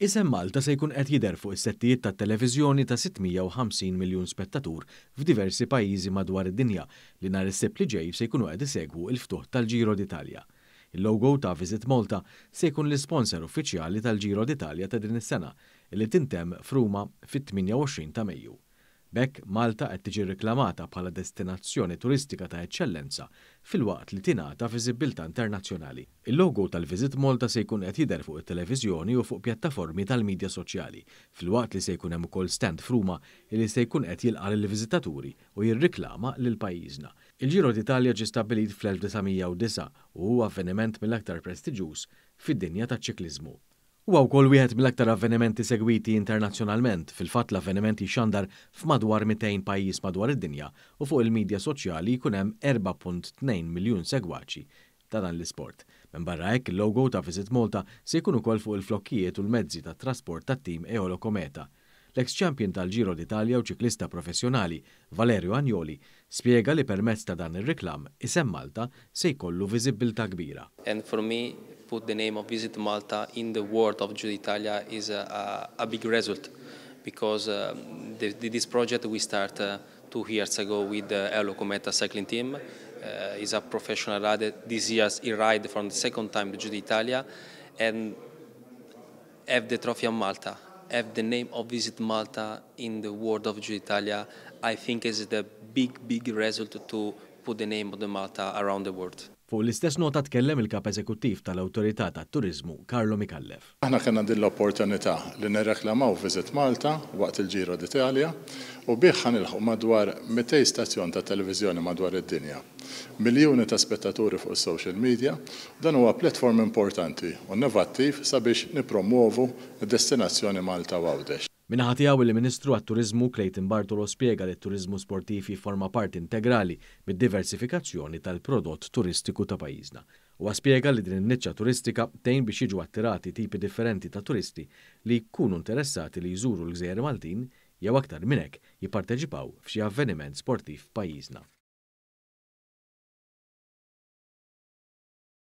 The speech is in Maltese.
Isem Malta se jkun qed jidher fuq is-settijiet tat-televiżjoni ta' 650 miljun spettatur f'diversi pajjiżi madwar id-dinja li nhar is-sepp li ġej se jkunu qed isegwu l-ftuħ tal-Ġiro d'Italja. Il-logo ta' Visit Malta se jkun l-isponsor uffiċjali tal-Ġiro d'Italja ta' din is-sena li tintemm f'Ruma fit-28 ta' Mejju. Bekk Malta qed tiġi reklamata bħala destinazzjoni turistika ta' eċċellenza fil-waqt li tingħata viżibilta internazzjonali. Il-logo tal-Visit Malta se jkun qed jidher fuq it-televiżjoni u fuq pjattaformi tal medja soċjali, fil-waqt li se jkun hemm ukoll stand fruma li se jkun qed jilqal il viżitaturi u jirriklama lil pajjiżna. Il-Giro d'Italja ġi stabbilit fl-1909 u huwa avveniment mill-aktar prestiġjuż fid-dinja taċ-ċikliżmu. Huwa wkoll wieħed mill-aktar avvenimenti segwiti internazzjonalment, fil-fatt l-avvenimenti xandar f'madwar 200 pajjiż madwar id-dinja u fuq il-medja soċjali jkun hemm 4.2 miljun segwaċi ta' dan l-isport. Minn barra hekk il-logo ta' Visit Malta se jkun ukoll fuq il-flokkijiet u l-mezzi tat trasport tat-tim Eolo Kometa l-ex champion tal-Giro d'Italja u ċiklista professjonali Valerio Agnoli spiega li permezz ta' dan ir-riklam isem Malta se jkollu viżibilta kbira. And for me, put the name of Visit Malta in the world of Giudice Italia is a, a, a, big result because um, the, this project we started uh, two years ago with the Elo Cometa cycling team. Uh, is a professional rider. This year he ride for the second time to Giudice Italia and have the trophy on Malta. Have the name of Visit Malta in the world of Giudice Italia. I think is the big, big result to put the name of the Malta around the world. Fuq l-istess nota tkellem il-kap eżekuttiv tal-Awtorità tat-Turiżmu Karlo Mikallef. Aħna kellna din l-opportunità li nirreklamaw viżit Malta waqt il-Ġiro d'Italja u bih ħanilħu madwar 200 stazzjon ta' televiżjoni madwar id-dinja. Miljuni ta' spettaturi fuq social media, dan huwa platform importanti u innovattiv sabiex nipromuovu d destinazzjoni Malta Għawdex. Minnaħat għaw il-Ministru għat-Turizmu Clayton Bartolo spiega li turizmu sportiv jiforma part integrali mid-diversifikazzjoni tal-prodott turistiku ta' pajjiżna. U għaspiega li din n niċċa turistika tejn biex jiġu attirati tipi differenti ta' turisti li jkunu interessati li jżuru l-Gżejjer Maltin jew aktar minnek jiparteġipaw f'xi avveniment sportiv pajizna.